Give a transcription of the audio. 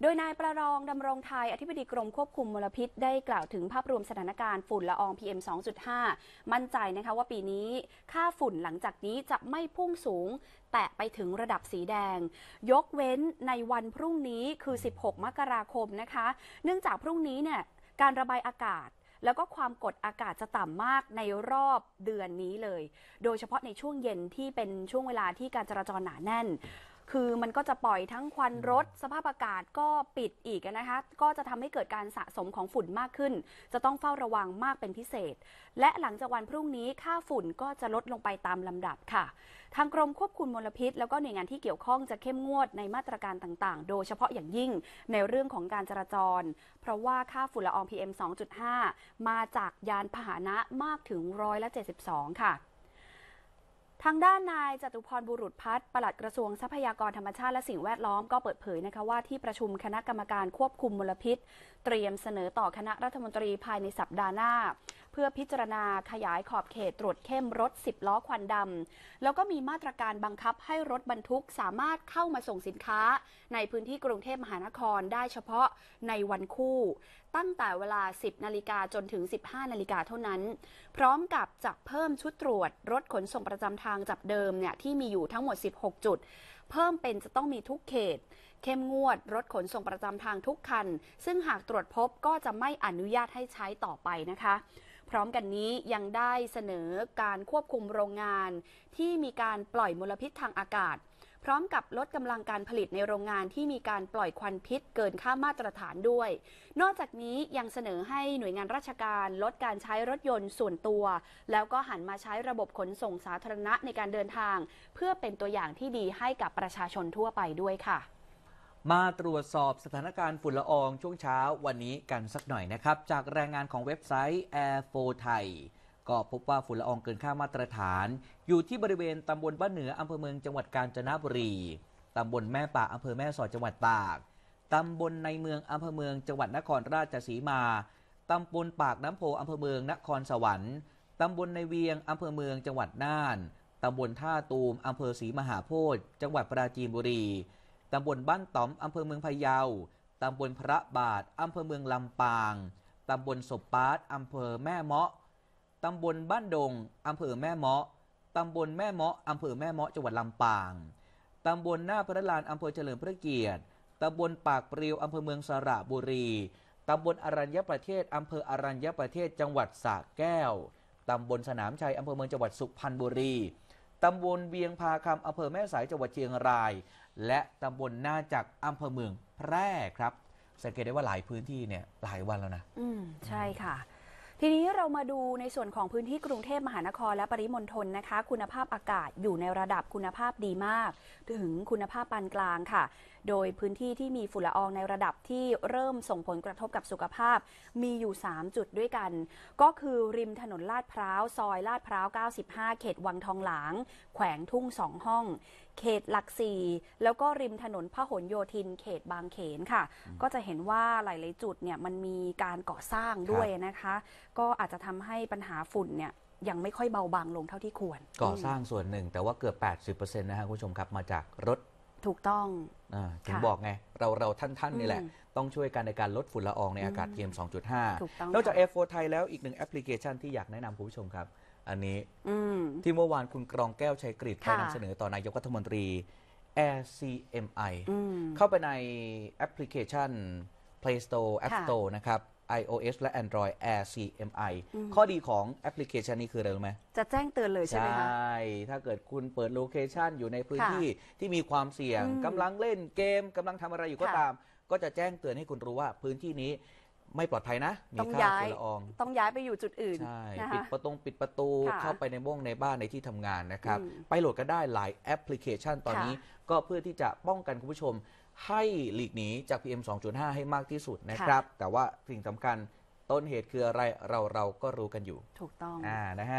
โดยนายประรองดำรงไทยอธิบดีกรมควบคุมมลพิษได้กล่าวถึงภาพรวมสถานการณ์ฝุ่นละออง PM 2.5 มั่นใจนะคะว่าปีนี้ค่าฝุ่นหลังจากนี้จะไม่พุ่งสูงแตะไปถึงระดับสีแดง ยกเว้นในวันพรุ่งนี้คือ 16 มกราคมนะคะ เนื่องจากพรุ่งนี้เนี่ยการระบายอากาศแล้วก็ความกดอากาศจะต่ำมากในรอบเดือนนี้เลย โดยเฉพาะในช่วงเย็นที่เป็นช่วงเวลาที่การจราจรหนาแน่นคือมันก็จะปล่อยทั้งควันรถสภาพอากาศก็ปิดอีกนะคะก็จะทำให้เกิดการสะสมของฝุ่นมากขึ้น จะต้องเฝ้าระวังมากเป็นพิเศษ และหลังจากวันพรุ่งนี้ค่าฝุ่นก็จะลดลงไปตามลำดับค่ะ ทางกรมควบคุมมลพิษแล้วก็หน่วยงานที่เกี่ยวข้องจะเข้มงวดในมาตรการต่างๆ โดยเฉพาะอย่างยิ่งในเรื่องของการจราจรเพราะว่าค่าฝุ่นละออง PM 2.5 มาจากยานพาหนะมากถึงร้อยละ72 ค่ะทางด้านนายจตุพรบุรุษพัฒน์ปลัดกระทรวงทรัพยากรธรรมชาติและสิ่งแวดล้อมก็เปิดเผยนะคะว่าที่ประชุมคณะกรรมการควบคุมมลพิษ เตรียมเสนอต่อคณะรัฐมนตรีภายในสัปดาห์หน้า เพื่อพิจารณาขยายขอบเขตตรวจเข้มรถ 10 ล้อควันดำ แล้วก็มีมาตรการบังคับให้รถบรรทุกสามารถเข้ามาส่งสินค้าในพื้นที่กรุงเทพมหานครได้เฉพาะในวันคู่ตั้งแต่เวลา 10นาฬิกาจนถึง 15นาฬิกาเท่านั้น พร้อมกับจะเพิ่มชุดตรวจ รถขนส่งประจำทางจากเดิมเนี่ยที่มีอยู่ทั้งหมด 16 จุด เพิ่มเป็นจะต้องมีทุกเขต เข้มงวด รถขนส่งประจำทางทุกคัน ซึ่งหากตรวจพบก็จะไม่อนุญาตให้ใช้ต่อไปนะคะ พร้อมกันนี้ยังได้เสนอการควบคุมโรงงาน ที่มีการปล่อยมลพิษทางอากาศพร้อมกับลดกำลังการผลิตในโรงงานที่มีการปล่อยควันพิษเกินค่ามาตรฐานด้วย นอกจากนี้ยังเสนอให้หน่วยงานราชการ ลดการใช้รถยนต์ส่วนตัว แล้วก็หันมาใช้ระบบขนส่งสาธารณะในการเดินทาง เพื่อเป็นตัวอย่างที่ดีให้กับประชาชนทั่วไปด้วยค่ะ มาตรวจสอบสถานการณ์ฝุ่นละอองช่วงเช้าวันนี้กันสักหน่อยนะครับ จากรายงานของเว็บไซต์ Air4 Thai ก็พบว่าฝุ่นละอองเกินค่ามาตรฐาน อยู่ที่บริเวณตำบลบ้านเหนืออำเภอเมืองจังหวัดกาญจนบุรี ตำบลแม่ป่าอำเภอแม่สอดจังหวัดตาก ตำบลในเมืองอำเภอเมืองจังหวัดนครราชสีมา ตำบลปากน้ำโพอำเภอเมืองนครสวรรค์ ตำบลในเวียงอำเภอเมืองจังหวัดน่าน ตำบลท่าตูมอำเภอศรีมหาโพธิ์จังหวัดปราจีนบุรี ตำบลบ้านต๋อมอำเภอเมืองพะเยา ตำบลพระบาทอำเภอเมืองลำปาง ตำบลศพปาร์ตอำเภอแม่เมาะตำบลบ้านดงอำเภอแม่เมาะตำบลแม่เมาะอำเภอแม่เมาะจังหวัดลำปาง ตำบลหน้าพระลานอำเภอเฉลิมพระเกียรติ ตำบลปากเปรียวอำเภอเมืองสระบุรี ตำบลอรัญญประเทศอำเภออรัญญประเทศจังหวัดสระแก้ว ตำบลสนามชัยอำเภอเมืองจังหวัดสุพรรณบุรี ตำบลเวียงพาคำอำเภอแม่สายจังหวัดเชียงราย และตำบลนาจักอำเภอเมืองแพร่ครับ สังเกตได้ว่าหลายพื้นที่เนี่ยหลายวันแล้วนะ อืมใช่ค่ะทีนี้เรามาดูในส่วนของพื้นที่กรุงเทพมหานคร และปริมณฑลนะคะ คุณภาพอากาศอยู่ในระดับคุณภาพดีมาก ถึงคุณภาพปานกลางค่ะ โดยพื้นที่ที่มีฝุ่นละอองในระดับที่เริ่มส่งผลกระทบกับสุขภาพ มีอยู่ 3 จุดด้วยกัน ก็คือริมถนนลาดพร้าว ซอยลาดพร้าว95เขตวังทองหลางแขวงทุ่งสองห้องเขตหลักสี่แล้วก็ริมถนนพหลโยธินเขตบางเขนค่ะ ก็จะเห็นว่าหลาย ๆ จุดเนี่ยมันมีการก่อสร้างด้วยนะคะ ก็อาจจะทำให้ปัญหาฝุ่นเนี่ยยังไม่ค่อยเบาบางลงเท่าที่ควร ก่อสร้างส่วนหนึ่งแต่ว่าเกือบ 80%นะฮะคุณผู้ชมครับมาจากรถ ถูกต้องอถึงบอกไง เราเราท่านท่านนี่แหละ ต้องช่วยกันในการลดฝุ่นละอองในอากาศ PM 2.5นอกจากอโฟไทยแล้วอีกหนึ่งแอปพลิเคชันที่อยากแนะนำคุณผู้ชมครับอันนี้ที่เมื่อวานคุณกรองแก้วชัยกริชไปนำเสนอต่อนายกรัฐมนตรี AirCMI เข้าไปในแอปพลิเคชัน Play Store App Store นะครับ iOS และ Android Air CMI ข้อดีของแอปพลิเคชันนี้คืออะไรรู้ไหม จะแจ้งเตือนเลยใช่ไหมคะใช่ ถ้าเกิดคุณเปิดโลเคชันอยู่ในพื้นที่ที่มีความเสี่ยงกำลังเล่นเกมกำลังทำอะไรอยู่ก็ตาม ก็จะแจ้งเตือนให้คุณรู้ว่า พื้นที่นี้ไม่ปลอดภัยนะมีค่า้าฝุ่นละออง ต้องย้ายไปอยู่จุดอื่น ใช่ะปิดประตงปิดประตู เข้าไปในบ้งในบ้านในที่ทำงานนะครับ ไปโหลดก็ได้หลายแอปพลิเคชันตอนนี้ก็เพื่อที่จะป้องกันคุณผู้ชมให้หลีกหนีจาก PM 2.5 ให้มากที่สุดนะครับ แต่ว่าสิ่งสำคัญต้นเหตุคืออะไรเราเราก็รู้กันอยู่ ถูกต้องอ่านะฮะ